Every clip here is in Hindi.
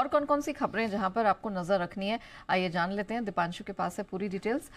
और कौन कौन सी खबरें जहां पर आपको नजर रखनी है आइए जान लेते हैं दीपांशु के पास है पूरी डिटेल्स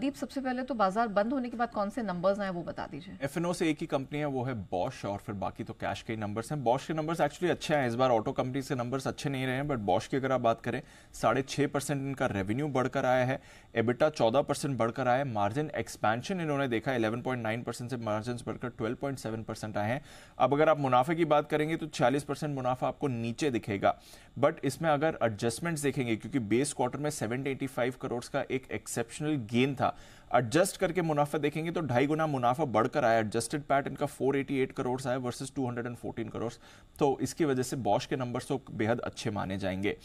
दीप सबसे पहले तो बाजार बंद होने के बाद कौन से नंबर्स हैं वो बता दीजिए एफ से एक ही कंपनी है वो है बॉश और फिर बाकी तो कैश के नंबर्स हैं बॉश के नंबर्स एक्चुअली अच्छे हैं इस बार ऑटो कंपनी से नंबर्स अच्छे नहीं रहे हैं बट बॉश की अगर आप बात करें साढ़े छः परसेंट इनका रेवेन्यू बढ़कर आया है एबिटा चौदह परसेंट बढ़कर आया है मार्जिन एक्सपेंशन इन्होंने देखा इलेवन पॉइंट नाइन परसेंट से मार्जिन बढ़कर ट्वेल्व पॉइंट सेवन परसेंट आए हैं अब अगर आप मुनाफे की बात करेंगे तो चालीस परसेंट मुनाफा आपको नीचे दिखेगा बट बट इसमें अगर एडजस्टमेंट्स देखेंगे क्योंकि बेस क्वार्टर में 785 करोड़ का एक एक्सेप्शनल गेन था एडजस्ट करके मुनाफा देखेंगे तो ढाई गुना मुनाफा बढ़कर आया एडजस्टेड पैट इनका 488 करोड़ आया वर्सेस 214 करोड़ तो इसकी वजह से बॉश के नंबर्स तो बेहद अच्छे माने जाएंगे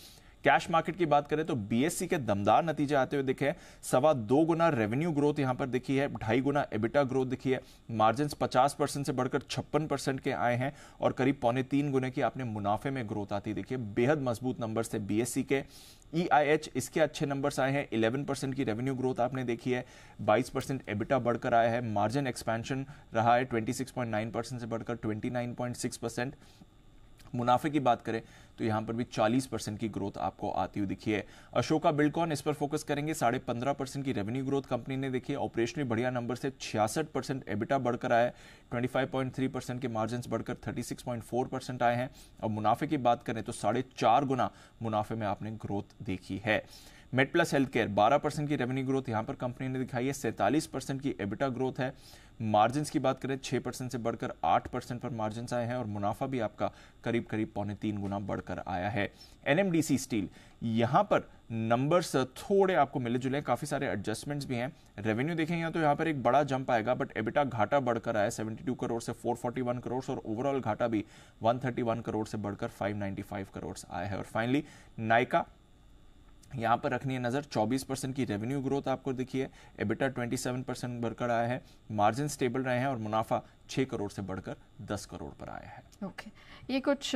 कैश मार्केट की बात करें तो बीएससी के दमदार नतीजे आते हुए दिखे सवा दो गुना रेवेन्यू ग्रोथ यहां पर दिखी है ढाई गुना एबिटा ग्रोथ दिखी है मार्जिन पचास परसेंट से बढ़कर छप्पन परसेंट के आए हैं और करीब पौने तीन गुने की आपने मुनाफे में ग्रोथ आती देखिए बेहद मजबूत नंबर थे बीएससी के ईआईएच e इसके अच्छे नंबर्स आए हैं इलेवन परसेंट की रेवेन्यू ग्रोथ आपने देखी है बाईस परसेंट एबिटा बढ़कर आया है मार्जिन एक्सपेंशन रहा है नाइन परसेंट से बढ़कर सिक्स परसेंट मुनाफे की बात करें तो यहाँ पर भी 40 परसेंट की ग्रोथ आपको आती हुई दिखी है अशोका बिल्कॉन इस पर फोकस करेंगे साढ़े पंद्रह परसेंट की रेवेन्यू ग्रोथ कंपनी ने देखी ऑपरेशनली बढ़िया नंबर से छियासठ परसेंट एबिटा बढ़कर आया ट्वेंटी 25.3 परसेंट के मार्जिन बढ़कर थर्टी परसेंट आए हैं और मुनाफे की बात करें तो साढ़े चार गुना मुनाफे में आपने ग्रोथ देखी है मेट प्लस हेल्थ केयर बारह परसेंट की रेवेन्यू ग्रोथ यहाँ पर कंपनी ने दिखाई है सैंतालीस परसेंट की एबिटा ग्रोथ है मार्जिन की बात करें छः परसेंट से बढ़कर आठ परसेंट पर मार्जिन आए हैं और मुनाफा भी आपका करीब करीब पौने तीन गुना बढ़कर आया है एन स्टील यहाँ पर नंबर्स थोड़े आपको मिले जुले हैं काफ़ी सारे एडजस्टमेंट्स भी हैं रेवेन्यू देखेंगे तो यहाँ पर एक बड़ा जंप आएगा बट एबिटा घाटा बढ़कर आया 72 करोड़ से 441 करोड़ और ओवरऑल घाटा भी 131 करोड़ से बढ़कर 595 करोड़ आया है और फाइनली नाइका यहाँ पर रखनी है नज़र 24 परसेंट की रेवेन्यू ग्रोथ आपको है एबिटा 27 परसेंट बढ़कर आया है मार्जिन स्टेबल रहे हैं और मुनाफा 6 करोड़ से बढ़कर 10 करोड़ पर आया है ओके okay. ये कुछ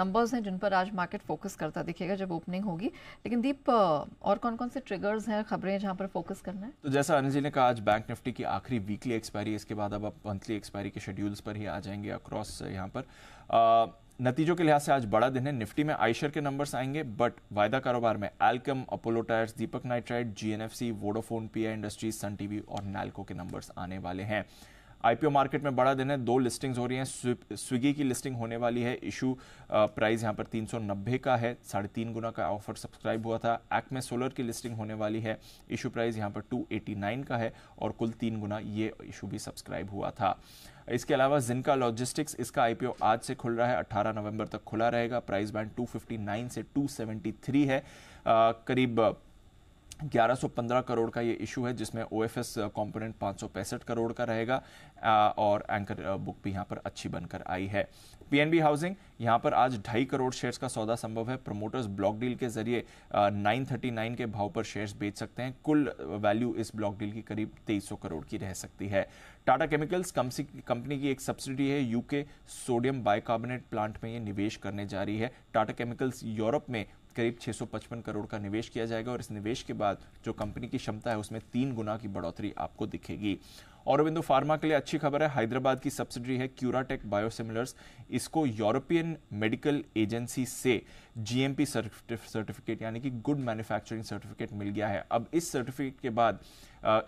नंबर्स हैं जिन पर आज मार्केट फोकस करता दिखेगा जब ओपनिंग होगी लेकिन दीप और कौन कौन से ट्रिगर्स हैं खबरें जहाँ पर फोकस करना है तो जैसा अनिल जी ने कहा आज बैंक निफ्टी की आखिरी वीकली एक्सपायरी इसके बाद अब आप मंथली एक्सपायरी के शेड्यूल्स पर ही आ जाएंगे अक्रॉस यहाँ पर आ, नतीजों के लिहाज से आज बड़ा दिन है निफ्टी में आइशर के नंबर्स आएंगे बट वायदा कारोबार में Alkem Apollo Tyres Deepak Nitrite GNFC Vodafone PI industries Sun TV और नैलको के नंबर्स आने वाले हैं आईपीओ मार्केट में बड़ा दिन है दो लिस्टिंग्स हो रही हैं स्विगी की लिस्टिंग होने वाली है इशू प्राइस uh, यहाँ पर तीन सौ नब्बे का है साढ़े तीन गुना का ऑफर सब्सक्राइब हुआ था एक्मे सोलर की लिस्टिंग होने वाली है इशू प्राइस यहाँ पर टू एटी नाइन का है और कुल तीन गुना ये इशू भी सब्सक्राइब हुआ था इसके अलावा जिनका लॉजिस्टिक्स इसका आईपीओ आज से खुल रहा है 18 नवंबर तक खुला रहेगा प्राइस बैंड 259 से 273 है आ, uh, करीब 1115 करोड़ का ये इशू है जिसमें ओ एफ एस कॉम्पोनेंट पाँच करोड़ का रहेगा uh, और एंकर बुक uh, भी यहाँ पर अच्छी बनकर आई है पीएनबी हाउसिंग यहाँ पर आज ढाई करोड़ शेयर्स का सौदा संभव है प्रमोटर्स ब्लॉक डील के जरिए 939 uh, के भाव पर शेयर्स बेच सकते हैं कुल वैल्यू इस ब्लॉक डील की करीब 2300 करोड़ की रह सकती है टाटा केमिकल्स कंपनी की एक सब्सिडी है यूके सोडियम बाइकार्बोनेट प्लांट में ये निवेश करने जा रही है टाटा केमिकल्स यूरोप में करीब 655 करोड़ का निवेश किया जाएगा और इस निवेश के बाद जो कंपनी की क्षमता है उसमें तीन गुना की बढ़ोतरी आपको दिखेगी औरबिंदो फार्मा के लिए अच्छी खबर है हैदराबाद की सब्सिडरी है क्यूराटेक बायोसिमिलर्स इसको यूरोपियन मेडिकल एजेंसी से जीएमपी सर्टिफिकेट यानी कि गुड मैन्युफैक्चरिंग सर्टिफिकेट मिल गया है अब इस सर्टिफिकेट के बाद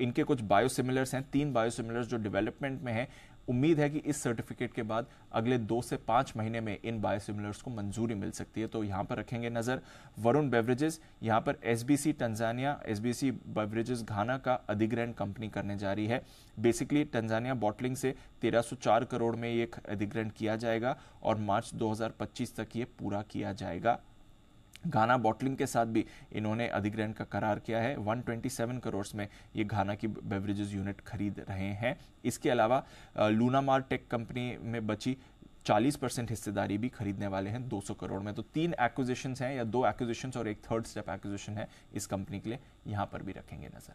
इनके कुछ बायोसिमिलर्स हैं तीन बायोसिमिलर्स जो डेवलपमेंट में हैं उम्मीद है कि इस सर्टिफिकेट के बाद अगले दो से पाँच महीने में इन बायोसिमिलर्स को मंजूरी मिल सकती है तो यहाँ पर रखेंगे नज़र वरुण बेवरेजेस यहाँ पर S B C Tanzania S B C beverages Ghana का अधिग्रहण कंपनी करने जा रही है बेसिकली टंजानिया बॉटलिंग से 1304 करोड़ में ये अधिग्रहण किया जाएगा और मार्च 2025 तक ये पूरा किया जाएगा घाना बॉटलिंग के साथ भी इन्होंने अधिग्रहण का करार किया है 127 करोड़ में ये घाना की बेवरेजेस यूनिट खरीद रहे हैं इसके अलावा लूनामार टेक कंपनी में बची 40 परसेंट हिस्सेदारी भी खरीदने वाले हैं 200 करोड़ में तो तीन एक्विजिशन हैं या दो एक्विजिशन और एक थर्ड स्टेप एक्विजिशन है इस कंपनी के लिए यहाँ पर भी रखेंगे नज़र